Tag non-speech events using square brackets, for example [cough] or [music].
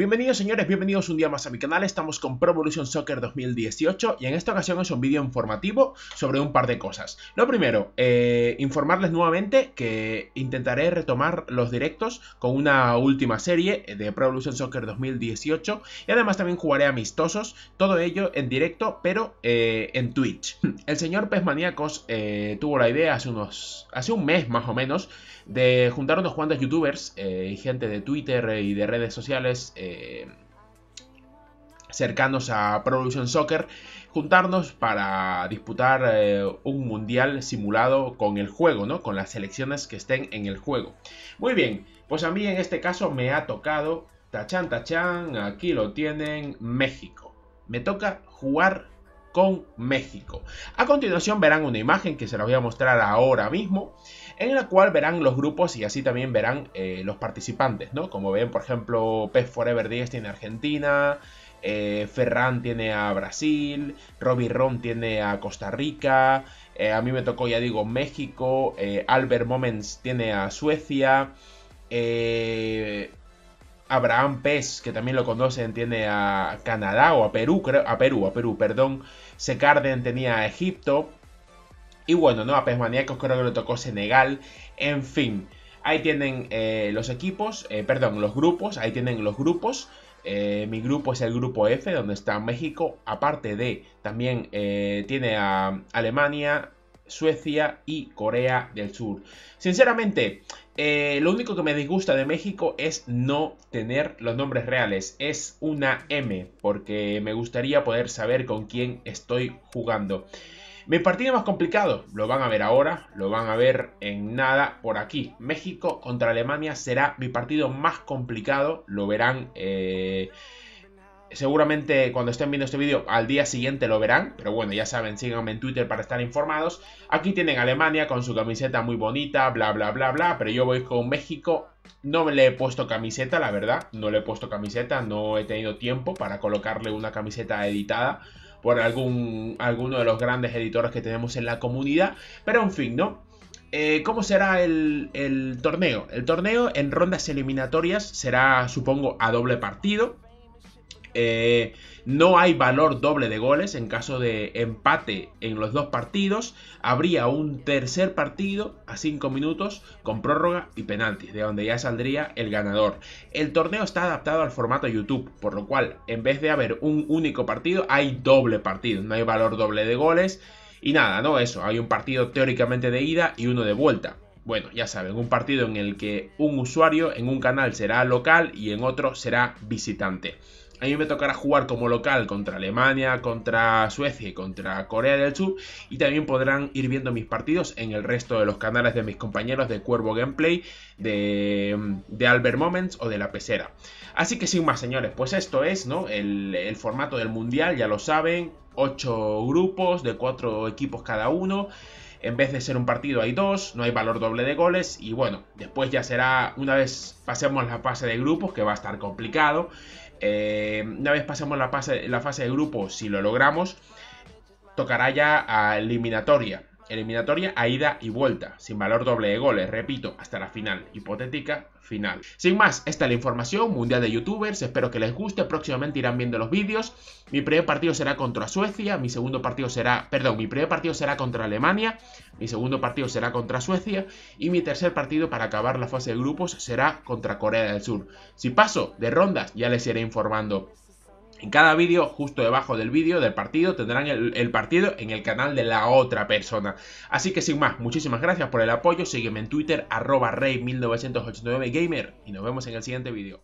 Bienvenidos señores, bienvenidos un día más a mi canal, estamos con Pro Evolution Soccer 2018 y en esta ocasión es un vídeo informativo sobre un par de cosas. Lo primero, eh, informarles nuevamente que intentaré retomar los directos con una última serie de Pro Evolution Soccer 2018 y además también jugaré amistosos, todo ello en directo pero eh, en Twitch. [laughs] El señor Pez eh, tuvo la idea hace, unos, hace un mes más o menos de juntar unos cuantos youtubers y gente de Twitter y de redes sociales eh, cercanos a Evolution Soccer, juntarnos para disputar eh, un mundial simulado con el juego, ¿no? Con las selecciones que estén en el juego. Muy bien, pues a mí en este caso me ha tocado, tachan, tachan, aquí lo tienen, México. Me toca jugar con México. A continuación verán una imagen que se la voy a mostrar ahora mismo, en la cual verán los grupos y así también verán eh, los participantes, ¿no? Como ven, por ejemplo, PES Forever 10 tiene Argentina, eh, Ferran tiene a Brasil, Robbie Ron tiene a Costa Rica, eh, a mí me tocó, ya digo, México, Albert Moments tiene a Suecia, Abraham Pes, que también lo conocen, tiene a Canadá o a Perú, a Perú, a Perú, perdón. Secarden tenía a Egipto. Y bueno, ¿no? A Pez creo que lo tocó Senegal. En fin, ahí tienen eh, los equipos, eh, perdón, los grupos, ahí tienen los grupos. Eh, mi grupo es el grupo F, donde está México. Aparte de, también tiene a Alemania, Suecia y Corea del Sur. Sinceramente, eh, lo único que me disgusta de México es no tener los nombres reales. Es una M, porque me gustaría poder saber con quién estoy jugando. Mi partido más complicado, lo van a ver ahora, lo van a ver en nada por aquí. México contra Alemania será mi partido más complicado, lo verán eh, seguramente cuando estén viendo este vídeo al día siguiente lo verán, pero bueno, ya saben, síganme en Twitter para estar informados. Aquí tienen Alemania con su camiseta muy bonita, bla, bla, bla, bla, pero yo voy con México. No le he puesto camiseta, la verdad, no le he puesto camiseta, no he tenido tiempo para colocarle una camiseta editada por algún, alguno de los grandes editores que tenemos en la comunidad, pero en fin, ¿no? Eh, ¿Cómo será el, el torneo? El torneo en rondas eliminatorias será, supongo, a doble partido eh, no hay valor doble de goles en caso de empate en los dos partidos. Habría un tercer partido a 5 minutos con prórroga y penaltis, de donde ya saldría el ganador. El torneo está adaptado al formato YouTube, por lo cual en vez de haber un único partido, hay doble partido. No hay valor doble de goles. Y nada, no eso. Hay un partido teóricamente de ida y uno de vuelta. Bueno, ya saben, un partido en el que un usuario en un canal será local y en otro será visitante a mí me tocará jugar como local contra Alemania, contra Suecia y contra Corea del Sur. Y también podrán ir viendo mis partidos en el resto de los canales de mis compañeros de Cuervo Gameplay, de, Albert Moments o de La Pecera. Así que sin más, señores, pues esto es ¿no? el, formato del Mundial, ya lo saben. 8 grupos de 4 equipos cada uno. En vez de ser un partido hay dos, no hay valor doble de goles y bueno, después ya será una vez pasemos la fase de grupos que va a estar complicado. Eh, una vez pasemos la fase, la fase de grupo, si lo logramos, tocará ya a eliminatoria eliminatoria a ida y vuelta, sin valor doble de goles, repito, hasta la final, hipotética final. Sin más, esta es la información, mundial de youtubers, espero que les guste, próximamente irán viendo los vídeos, mi primer partido será contra Suecia, mi segundo partido será, perdón, mi primer partido será contra Alemania, mi segundo partido será contra Suecia y mi tercer partido para acabar la fase de grupos será contra Corea del Sur. Si paso de rondas ya les iré informando. En cada vídeo, justo debajo del vídeo del partido, tendrán el, partido en el canal de la otra persona. Así que sin más, muchísimas gracias por el apoyo. Sígueme en Twitter, arroba rey1989gamer y nos vemos en el siguiente vídeo.